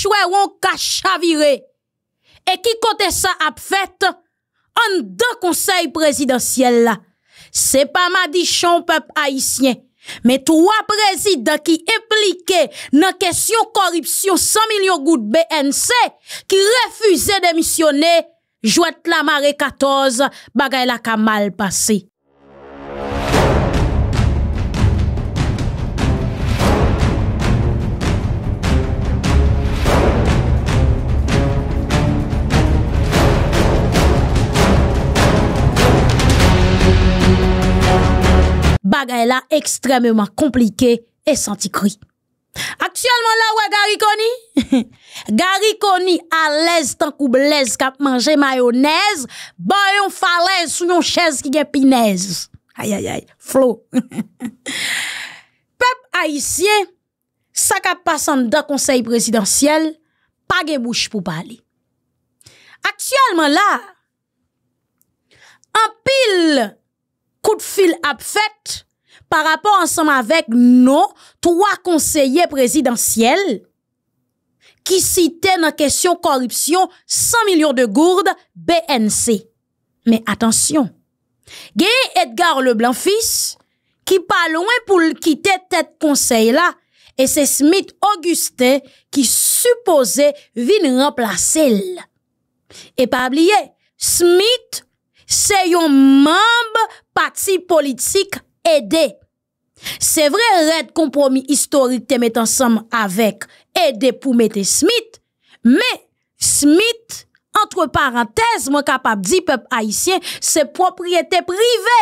chouè won ka qui à ki kote sa ap fèt, an de conseil présidentiel la. c'est pas ma haïtien chon trois présidents trois trois qui qui question la question corruption, 100 millions de BNC, Qui de d'émissionner Jouette la marée 14, Bagaille la ka mal bagay la ekstrememan komplike e santi kri. Aksyonman la wè Garikoni, Garikoni a lez tankou blez kap manje mayonez, ba yon falez sou yon chèz ki gepinez. Ayayay, flow. Pep Aisyen, sa kap pasan da konsey presidansyel, pa ge bouch pou pali. Aksyonman la, an pil le coup de fil à fait par rapport ensemble avec nos trois conseillers présidentiels qui citaient dans question corruption 100 millions de gourdes BNC. Mais attention, Gay Edgar Leblanc fils qui pas loin pour quitter tête conseil là et c'est Smith Augustin qui supposait venir remplacer. Et pas oublier, Smith Se yon mamb pati politik edè. Se vre red kompromis historik te met ansam avèk, edè pou mette smit, me smit, antre parantez, mwen kapap di pep haisyen, se propriyete prive,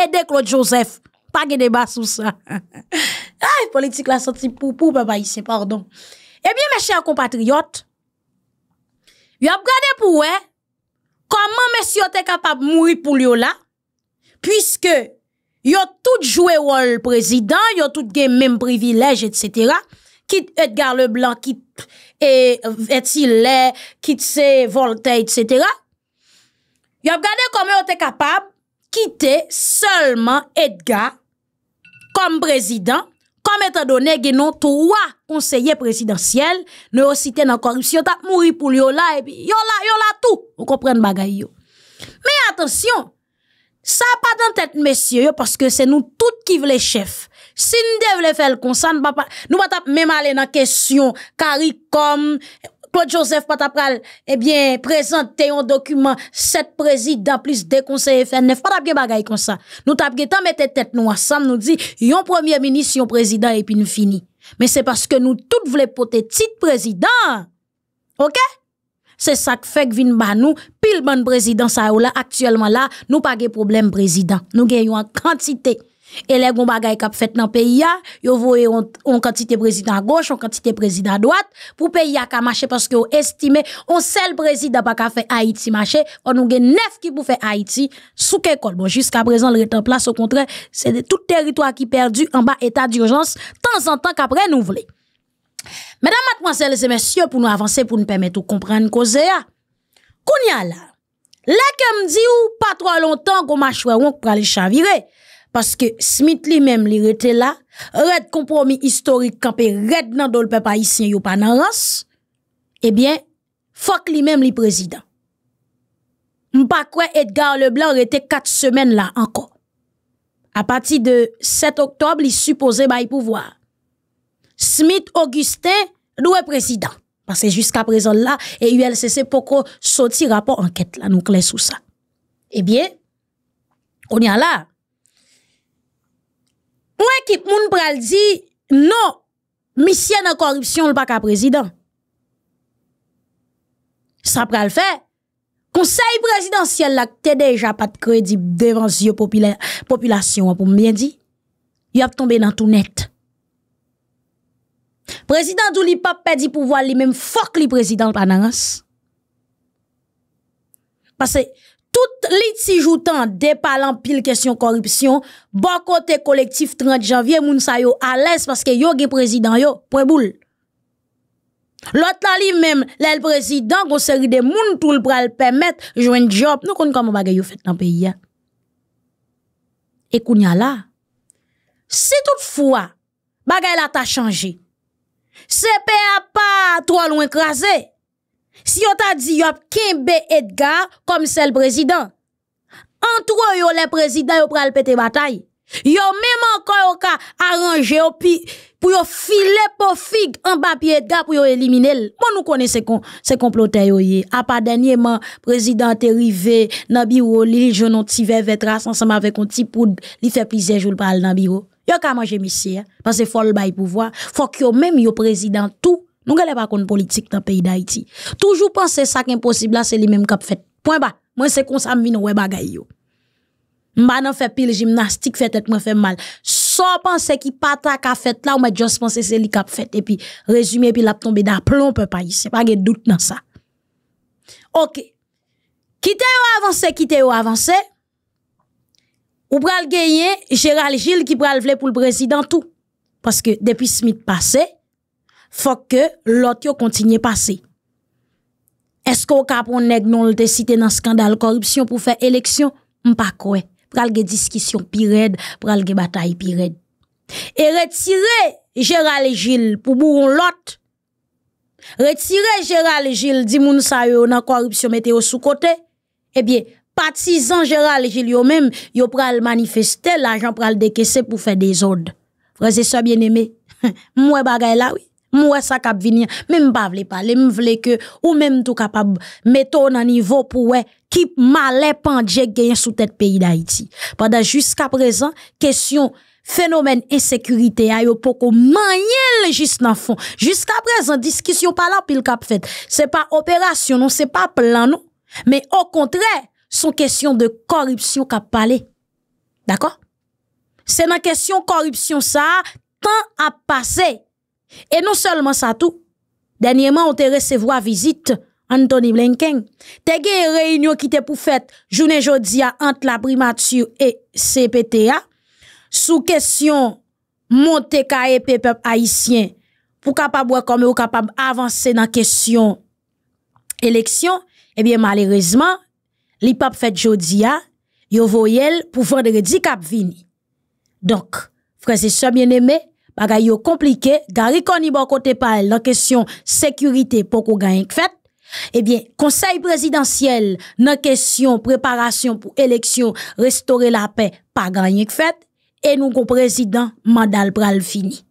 edè Claude Joseph. Pag e deba sou sa. Ay, politik la santi pou pou pep haisyen, pardon. Ebyen eh me chè an kompatriyot, yon ap gade pou wey, eh? Comment monsieur était capable de mourir pour lui là? Puisque a tout joué rôle président, a tout gain même privilège, etc. Quitte Edgar Leblanc, quitte et euh, quitte Voltaire, etc. a regardé comment on était capable quitter seulement Edgar comme président comme étant donné que non trois conseillers présidentiels ne cité la corruption t'a mouri pour yo là et puis tout vous comprenez bagaille yo mais attention ça pas dans tête messieurs parce que c'est nous tous qui voulons chef si nous devons faire le ça, nous ne pas même aller dans la question CARICOM, Claude Joseph Patapral, eh bien, présenté un document, sept présidents plus deux conseillers FNF, pas de bagaille comme ça. Nous avons tant mettre tête nous ensemble, nous dit, yon premier ministre, yon président, et puis nous fini. Mais c'est parce que nous tous voulons porter titre président. OK? C'est ça qui fait que ba nous, pile bon président ça là, actuellement là, nous pas de problème président. Nous gagnons une quantité. Et les gon qui ont fait dans pays ils yo voye on, on quantité président à gauche, on quantité président à droite pour pays a ka marcher parce que estimé on seul président pas ka fait Haïti marcher, on a gen neuf qui ont fait Haïti sous école. Bon jusqu'à présent le en place au contraire, c'est tout territoire qui perdu en bas état d'urgence, temps en temps qu'après nous Mesdames, mademoiselles et messieurs, pour nous avancer, pour nous permettre de comprendre cause y Kounya la, là di ou pas trop longtemps qu'on m'a on ou aller chavirer. Parce que Smith lui-même li rete là, red compromis historique campé red nan le peuple haïtien yo pa nan même fok lui-même Edgar Leblanc rete quatre semaines là encore. À partir de 7 octobre, il supposé bay pouvoir. Smith Augustin président, parce que jusqu'à présent là, et ULCC poko rapport enquête. là, Nous nou sous ça. Eh bien, on a là. Mwen ki moun pral di, no, misyen an korupsyon l pa ka prezident. Sa pral fe, konsey prezidentiyel la, te deja pat kredib devan zyo popilasyon, apou mwen di, yop tombe nan tou net. Prezident d'ou li pap pedi pou val, li menm fok li prezident l panans. Pase, tout litijoutan dépalant pile question corruption bon côté collectif 30 janvier moun sa yo à l'aise parce que yo gen président yo point boule l'autre la lui même l'el président gon série de moun tout le de permettre joindre job nous pas comment bagay yo fait dans le pays ya et a là si toutefois bagay là ta changé C'est pas trop loin écrasé. Si yo ta di yo kembe Edgar Komsel prezident Antro yo le prezident yo pral pete batay Yo mem anka yo ka Aranje yo pi Puyo file po fig Anba pi Edgar puyo elimine Mon nou kone se komplote yo ye A pa denye man prezident e rive Nan biro li li jonon ti ve vetras Anseman ve kon ti poud Li fe plize joul pral nan biro Yo ka manje misye Fok yo mem yo prezident tou Nous n'allons pas contre politique dans le pays d'Haïti. Toujours penser ça qu'impossible impossible, c'est les mêmes a fait. Point bas. Moi, c'est comme ça, mine ouais Je yo. pas fait pile gymnastique, fait tête, moi fait mal. Sans penser qui a fait là, ou juste penser c'est qui a fait. Et puis, résumé, puis la tombe d'aplomb, Il pas a Pas de doute dans ça. Ok. Quitte à avancer, quitte à avancer. Ou pral gagner Gérald Gilles qui pral vle pour le président tout. Parce que depuis Smith passé, faut que l'autre continue passer. Est-ce qu'on cap on nèg non le cité dans scandale corruption pour faire élection, pas quoi. Pral ge discussion pire pour ge bataille pire. Et retirer Gérald Gilles pour bourron l'autre. Retirer Gérald Gilles dit moun sa yo nan corruption météo sous côté. Eh bien, partisans Gérald Gilles yo même, yo pral manifester, l'argent pral décaisser pour faire des ordres. Frères et sœurs bien aimé moi bagay là oui moi ça cap venir même pas vle parler me vle que ou même tout capable mettre au niveau pour ouais qui malais pandje gagne sous tête pays d'Haïti pendant jusqu'à présent question phénomène insécurité a yo poko manyen juste dans fond jusqu'à présent discussion pas là pile cap fait c'est pas opération non c'est pas plan non mais au contraire sont question de corruption qu'a parlé d'accord c'est la question corruption ça temps a passé et non seulement ça tout, dernièrement, on te recevoir visite Anthony Blinken. eu une réunion qui te pour fête journée jodia entre la primature et CPTA sous question monter KEP peuple haïtien pour capable comme ou capable avancer dans question élection eh bien malheureusement l'IPAP fait jodia yo voyel pour vendredi à vini donc frères et sœurs bien-aimés Bagay yo komplike, gari koni kote pal question sécurité sécurité pou ko ganyen Eh bien Conseil présidentiel, la question préparation préparation pour élection, la paix. Pas ganyen fête. Et nous nou président mandal pral fini.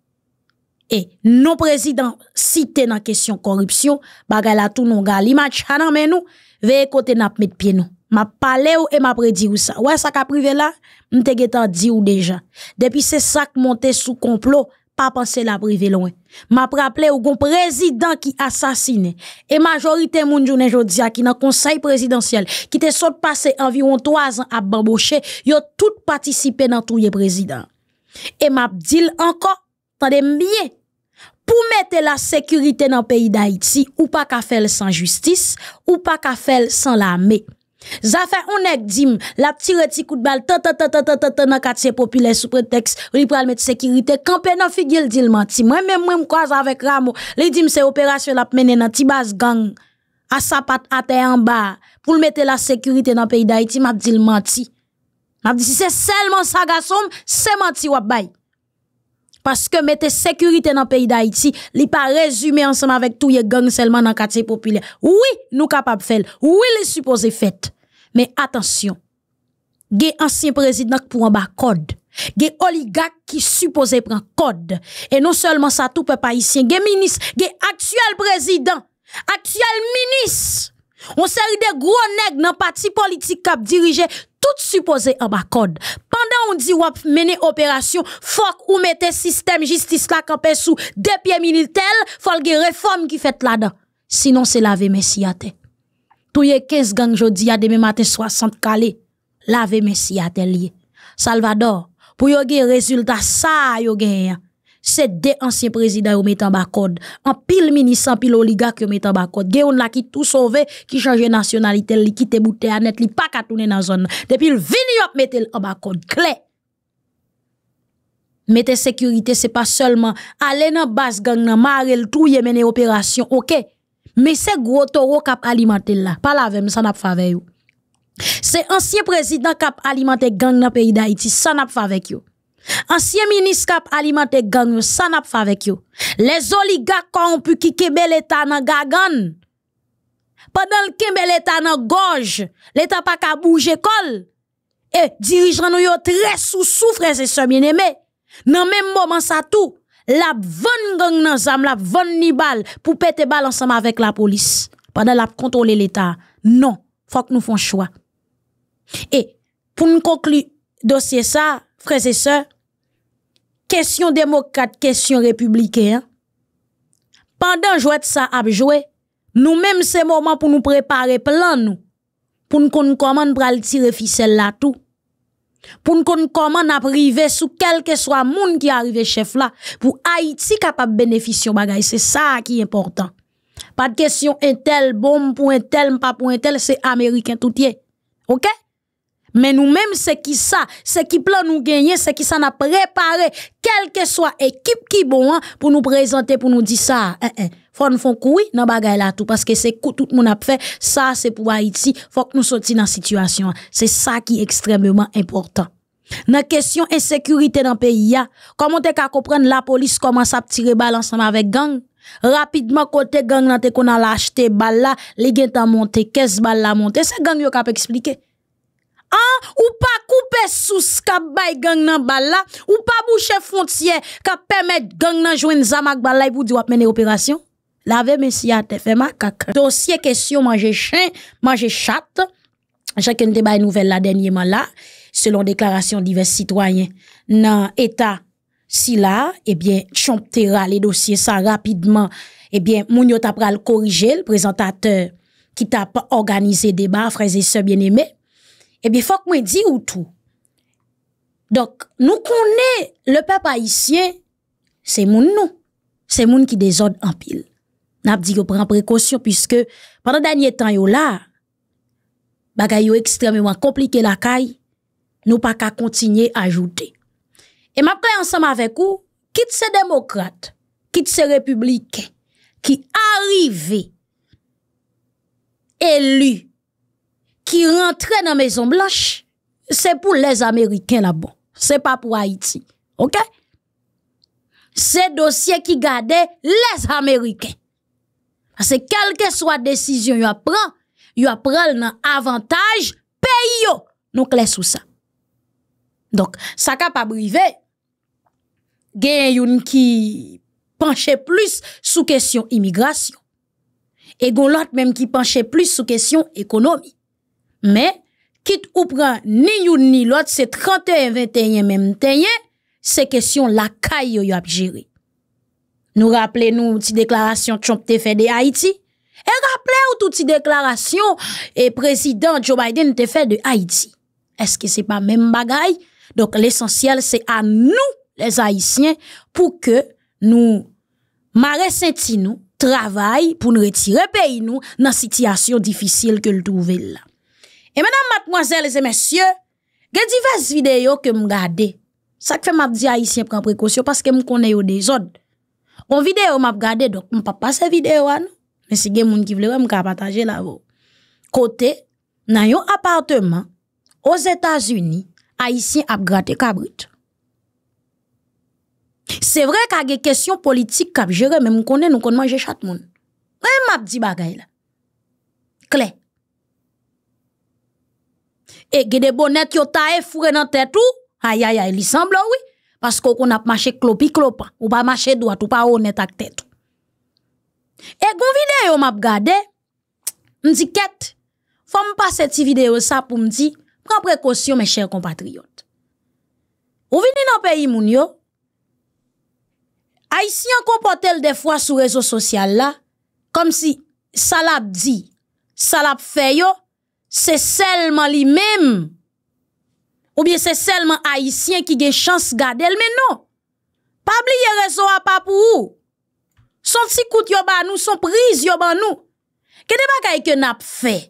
Et nou président cité nan question corruption bagay la tout gali match nous men nous Nous kote nap met pied nous m'a parlé ou et m'a prédit ou ça. Ouais, ça qu'a privé là, m'te getan dit ou déjà. Depuis c'est ça qui monté sous complot, pas penser la privé loin. M'a rappelé ou gon président qui assassiné et majorité moun jodi qui dans conseil présidentiel qui te saute passé environ trois ans à bamboché, yo tout participé dans touye président. Et m'a dit encore, tendez bien, pour mettre la sécurité dans le pays d'Haïti, ou pas qu'à faire sans justice, ou pas qu'à faire sans l'armée. Ça fait un dim, la petit ti coup de balle tant tant quartier populaire sous prétexte, li pral mettre sécurité campé dans figuel dil menti. Moi même moi me croise avec Ramo, li dim c'est opération la mené une ti base gang à sa patte à terre en bas pour mettre la sécurité dans le pays d'Haïti, m'a dit le menti. M'a dit si c'est seulement ça garçon, c'est menti Parce que mettre sécurité dans le pays d'Haïti, li pas résumé ensemble avec tout les gangs seulement dans le quartier populaire. Oui, nous capables de faire. Oui, les supposé. fait. Mais attention, gen ancien président pou en code. des oligarques qui supposent prendre prendre code. Et non seulement ça, tout peut pas, ici gen ministre actuels présidents, président actuel ministre on série de gros dans parti parti politique qui dirigé tout supposé en bas code. Pendant on dit wap mener opération, fok ou mettez système justice la campé sous deux pieds militaires, faut une réforme qui fait là-dedans. Sinon c'est laver tête. Touye 15 gang jodi ya deme maten 60 kale, lave mesi atelye. Salvador, pou yo ge rezultat sa yo genye, se de ansyen prezident yo metan bakod. An pil minisan, pil oligak yo metan bakod. Ge un la ki tou sove, ki chanje nasyonalite li, ki te boute anet li, pa katoune nan zon. Depi l vini yo metel bakod, kle. Mete sekurite se pa selman, ale nan bas gang nan mare l touye mene operasyon, okey. Mais c'est gros taureau qui alimenté là. Pas la même, ça n'a pas vous. C'est ancien président qui alimenté gang dans le pays d'Haïti, ça n'a pas avec yo. Ancien ministre qui alimenté gang, ça n'a pas avec vous. Les oligarques corrompus qui kebe l'État dans gagan. Pendant le kebe l'État dans gorge, l'État pas qu'à bouger col. Et dirigeants nous yo très sous c'est et se bien aimé. Dans même moment ça tout la bonne gang nan zam, la bonne ni bal pour péter balles ensemble avec la police pendant la contrôler l'État. Non, faut que nous fassions choix. Et pour nous conclure dossier ça, frères et sœurs, question démocrate, question républicaine. Pendant jouer ça à jouer, nous-mêmes c'est moment pour nous préparer plan nous, pour nous comment pral tirer ficelle là tout. Pour nous connaître comment nous arriver sous quel que soit monde qui arrive chef là, pour Haïti capable bénéficier de c'est ça qui est important. Pas de question un tel bon, pour un tel, pas pour un tel, c'est américain tout est. OK? Mais nous-mêmes, c'est qui ça, c'est qui plan nous gagner, c'est qui ça n'a préparé, quel que soit équipe qui bon, hein, pour nous présenter, pour nous dire ça. Eh, eh faut nous font couille dans bagaille là tout parce que c'est tout le monde a fait ça c'est pour Haïti faut que nous sortions dans situation c'est ça qui est extrêmement important dans question insécurité dans pays comment t'es ka comprendre la police commence à tirer balle ensemble avec gang Rapidement, côté gang, nan te qu'on a acheté balle là, les gens monté, qu'est-ce balle là monté, c'est gang yo kap expliquer. Hein? Ah, ou pas couper sous kap bay gang nan balle là, ou pas boucher frontière kap permettre gang nan joindre zamak balle pour dire wap mener opération laver mes fait ma caca. Dossier question, manger chien, manger chat. Chacun de débat nouvelle la dernièrement là, selon déclaration divers citoyens, dans état, si là, eh bien, chomptera les dossiers ça rapidement, eh bien, moun yo corriger le présentateur qui t'a pas organisé débat, frères et bien-aimés. Eh bien, faut que moi dis ou tout. Donc, nous connais le peuple haïtien, c'est mon nous. C'est moun qui désordre en pile. Nap di yo pren prekosyon pwiske pandan danye tan yo la, bagay yo ekstremement komplike la kaj, nou pa ka kontinye ajoute. E map kwen ansam avek ou, kit se demokrate, kit se republiken, ki arive, elu, ki rentre nan mezon blanche, se pou les Ameriken la bon. Se pa pou Haiti. Ok? Se dosye ki gade les Ameriken. Parce que quelle que soit décision yo prend, yo prend un avantage pays yo. nous sous ça. Donc, ça capable y qui penchait plus sous question immigration. Et l'autre même qui penchait plus sous question économie. Mais, quitte ou prend ni ni l'autre, c'est 31-21 même temps, c'est question la caille yo a géré. Nous rappelons nous petite déclaration Trump fait de Haïti. Et rappelez-vous déclaration et président Joe Biden fait de Haïti. Est-ce que c'est pas même bagaille? Donc l'essentiel c'est à nous les Haïtiens pour que nous senti nous travail pour nous retirer pays nous dans situation difficile que le trouver là. Et mesdames, mademoiselles et messieurs, a diverses vidéos que me regarder. Ça que fait m'a dit haïtien prend précaution parce que me connais des autres. On vidéo m'a regardé donc on pas passer vidéo hein, nous. mais si gè moun ki vle m'ka partager la vous. Côté nan yon appartement aux États-Unis, haïtien a gratté cabrit. C'est vrai qu'a des questions politiques k'ap gère mais m'konne nou nous kon manger chat moun. Mais m'a dit bagay la. Clé. Et gè des bonnet yo taé fourré nan tête tout. Aïe aïe aïe, il semble oui. paskou kon ap mache klopi klopan, ou pa mache dwat, ou pa ou net ak tet. E kon vide yo map gade, m di ket, fwa m pa se ti video sa pou m di, pren prekosyon me chèr kompatriyot. Ou vini nan peyi moun yo, ay si yon kompote l defwa sou rezo sosyal la, kom si salap di, salap fe yo, se selman li mèm, Ou bien c'est seulement haïtien qui gagne chance garder mais non. Pas oublier raison à pas pour ou. Son petit kout yo ba nous, son prise yo nous. bagay que n'a fait?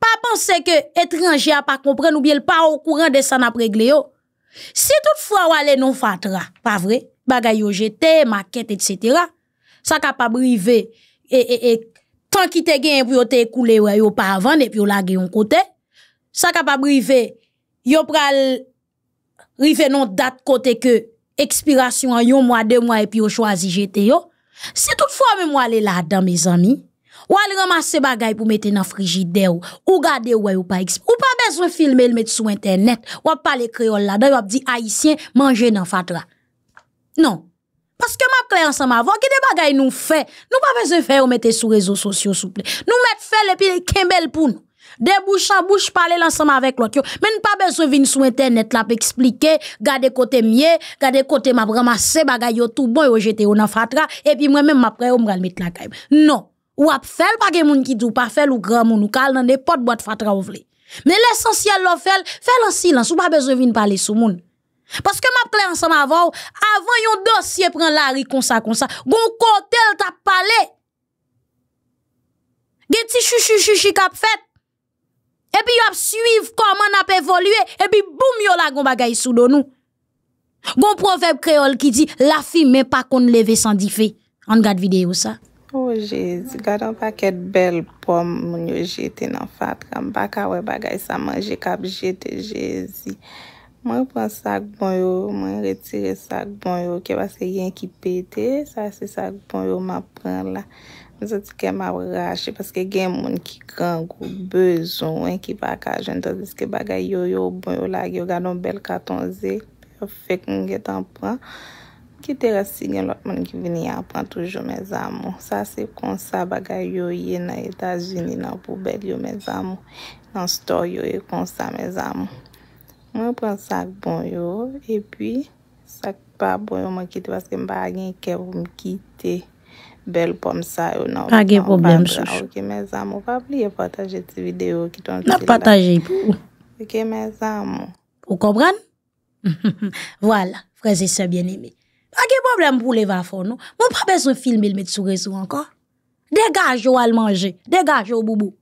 Pas penser que étranger a pas comprendre ou bien pas au courant de ça n'a réglé yo. Si toutefois ou aller non fatra, pas vrai? Bagay yo jeté, maquette etc. Ça capable river et et et tant qu'il te gagne pour te couler ou pas avant et puis on la un côté. Ça capable river yo pral rifenon dat kote ke ekspirasyon an yon mwa de mwa epi yo chwazi jete yo, se tout fwa mwen wale la dan me zami, wale ramase bagay pou mette nan frigide ou, ou gade ou wale ou pa ekspirasyon, ou pa bezwen filme l mette sou internet, wap pale kreol la, do yon wap di haisyen manje nan fatra. Non, paske map kreyansan m avon, ki de bagay nou fe, nou pa bezwen fe ou mette sou rezo sosyo souple, nou mette fe l epi kembel pou nou. De bouche en bouche, parler ensemble avec l'autre. Mais pas besoin de venir sur Internet là pour expliquer, garder côté mien, garder côté m'a ramasser bagay tout bon, yo jeté dans fatra, et puis moi-même, après, on va mettre la Non. Ou ap fèl pa gen moun ki dou, pa fèl ou grand moun ou kal nan de pot fatra ou vle. Mais l'essentiel l'on fèl fel en silence, ou pas besoin de parler sou moun. Parce que ma plaie ensemble avant, avant yon dossier prend la ri comme ça, comme ça, gon côté, t'a parlé. Gen ti chou chou chou kap fait, epi yo ap suiv koman ap evolye, epi boum yo la goun bagay sou donou. Goun profep kreol ki di, la fi men pa kon leve san di fe. An gade videyo sa. Ou oh, jezi, gade an paket bel pom moun yo jete nan fat, kama baka we bagay sa manje kap jete jezi. Mwen pren sak bon yo, mwen retire sak bon yo, ke baske yen ki pete, sa se sak bon yo ma pren la. Mwen sa ti kem ap rache paske gen moun ki krang ou bezon ou en ki baka jen toz diske bagay yo yo bon yo lage yo gado bel katonze. Perfek mwen gen tan pran. Kite rasi gen lot moun ki vini a pran toujou mwen zanmou. Sa se konsa bagay yo ye nan Etasini nan pou bel yo mwen zanmou. Nan store yo ye konsa mwen zanmou. Mwen pren sak bon yo. E pi sak pa bon yo mwen kite vaske mba gen kev mwen kite. Bel pom sa ou nan. Agye non, problem souj. Ok, men zanmou, pa pli e pataje ti video ki ton video la. Nan pataje pou. Ok, men zanmou. Ou kobran? Vwala, freze se bien eme. Agye problem pou le va fon nou? Moun pa bezwe filme l met sou rezo anka? Degajo al manje, degajo ou boubou.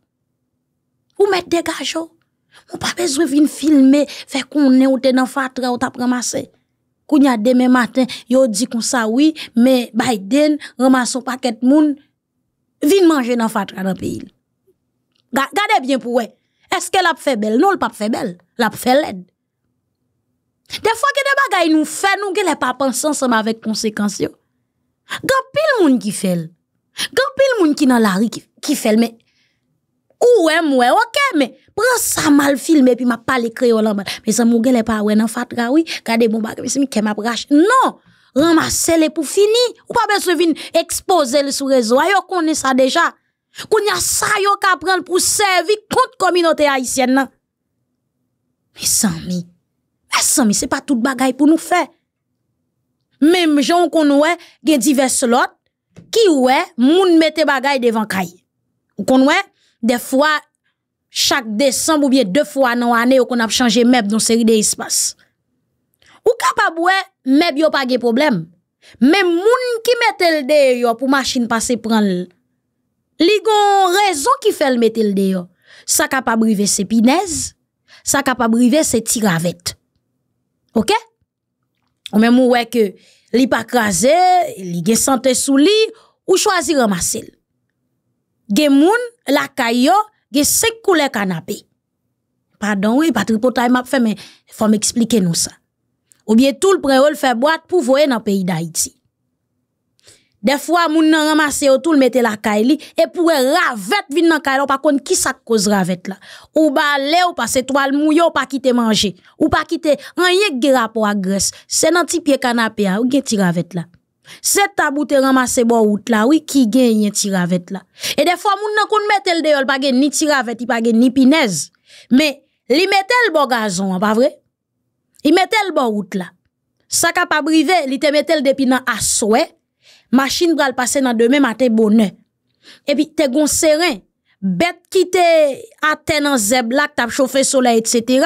Ou met degajo? Moun pa bezwe vin filme fe konen ou tenan fatre ou tap ramase. Kou nyat deme matin, yo di kon sa oui, me bayden, remason paket moun, vin manje nan fatra nan peyi. Gade bien pou we, eske la pfebel, nou l pa pfebel, la pfele led. De fwa ki de bagay nou fè, nou ki le pa pensan, seman vek konsekans yo. Gapil moun ki fèl, gapil moun ki nan lari ki fèl, me enjou. Ou ouais OK mais prends ça mal filmé puis m'a parlé créole mal mais ça mon pas ouais dans fatra oui regardez mon bagage c'est qui m'a brache non ramasser les pour fini ou pas besoin venir exposer le sur réseau yo connaît ça déjà qu'on y ça yo qu'à prendre pour servir contre communauté haïtienne mais sans mais sans c'est pas toute bagaille pour nous faire même gens qu'on ouais gen diverses lot qui ouais moun mette bagaille devant kay. ou qu'on ouais De fwa, chak de san bobye de fwa nan ane yo kon ap chanje meb don seri de espas. Ou kapabwe, meb yo pa ge problem. Men moun ki metel de yo pou machin pase pran li. Li gon rezon ki fel metel de yo. Sa kapabrive se pinez, sa kapabrive se tiravet. Ok? Ou men moun weke li pa kraze, li gen sante sou li, ou chwazi remase li. Ge moun lakay yo, ge sek koule kanapè. Pardon, wè, patri potay map fè, mè, fò mè eksplike nou sa. Ou bè tou l preol fè boat pou voye nan peyi da iti. De fwa moun nan ramase yo, tou l mette lakay li, e pwè ravèt vin nan kaye yo, pa kon ki sak koz ravèt la. Ou ba lè ou pa setwal mou yo, ou pa kite manje. Ou pa kite, an ye grapo a gres, se nan ti pie kanapè ya, ou gen ti ravèt la. cette tabou te ramasse bon out la, qui qui gagne yon tiravet la. E des fois, moun nan koun metel de yol gen ni il i gen ni pinez. Mais, li metel bon gazon, pas vrai il metel tel out la. ça pa brive, li te metel depi nan aswe, machine bral passe nan demain matin bonne. et puis te gon seren, bet ki te ate nan zeb lak, tap soleil soleil, etc.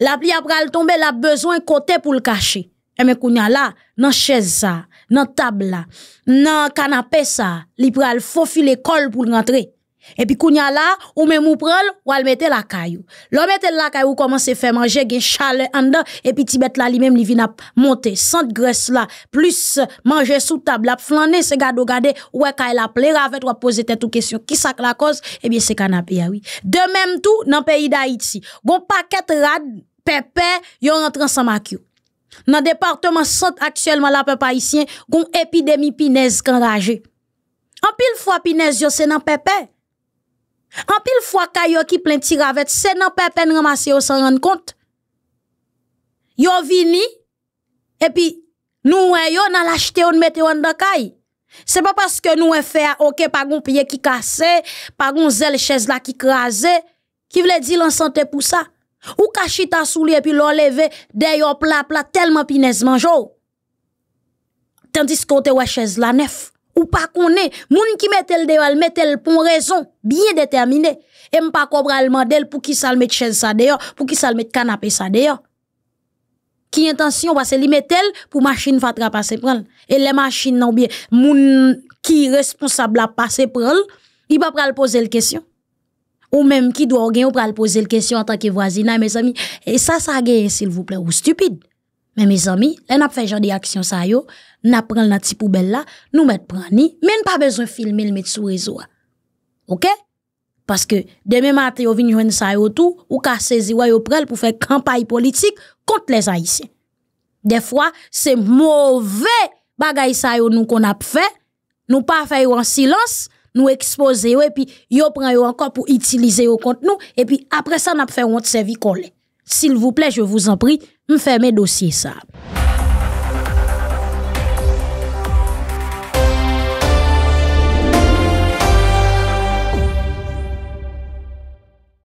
La pli après bral tombe, la besoin côté pou le cacher Et men kounya la, nan ça ça nan tab la, nan canapé sa, li pral pour rentrer pou et quand kounya la, ou même mou pral, ou al mette la caillou L'on mette la kayou, commence fè manje, gen chale andan, ti tibet la li même li vin ap monte. sans graisse la, plus manger sou table la, flaner se gado gade, ou e kay la ple, ravet wap poser tête ou qui Ki sak la koz? Eh bien se canapé ya ah oui De même tout, nan pays d'Haïti Gon paket rad, pepe, yon rentre sans mak yo. Dans le département centre actuellement, la peuple haïtien, une épidémie pinaise qui enragée. En pile fois pinaise, c'est dans pépé. En pile fois kayo qui plein tir avec, c'est dans pépé ramasser sans rendre compte. Yo vini, et puis nous eh, yo nan l'acheter on mette on dans kay. C'est pas parce que nous eh, fait ah, OK par un pied qui cassé, par un zèle chaise là qui crasé, qui voulait dire l'en santé pour ça. Ou kachita chita sou li epi l'enlever leve, plat plat pla tellement pines manjou. Tandis kote wè chez la nef. Ou pa est, moun ki metel met al metel pour raison bien et pas e mpa kobra le mandel qui ça sal met ça sa deyo, pou ki sal met canapé sa deyo. Ki intention se li metel pour va fatra passe. prendre et les machines non bien, moun qui responsable la passer prendre, il va pral poser le question ou même qui doit gagner pour poser la question en tant que voisin, mes amis. Et ça, ça gagne, s'il vous plaît, ou stupide. Mais mes amis, là, a fait genre d'action ça yo, n'a la petite poubelle là, nous mettre prani, mais pas besoin de filmer le mettre sur réseau. Hein. OK? Parce que demain matin, vous venez joindre ça yo tout, ou ka pour faire campagne politique contre les Haïtiens. Des fois, c'est mauvais bagay ça nous qu'on a fait, nous pas fait en silence, nous exposer et puis yo prend yo encore pour utiliser au contenu, et puis après ça n'a fait honte service collé. S'il vous plaît, je vous en prie, me fermez dossier ça.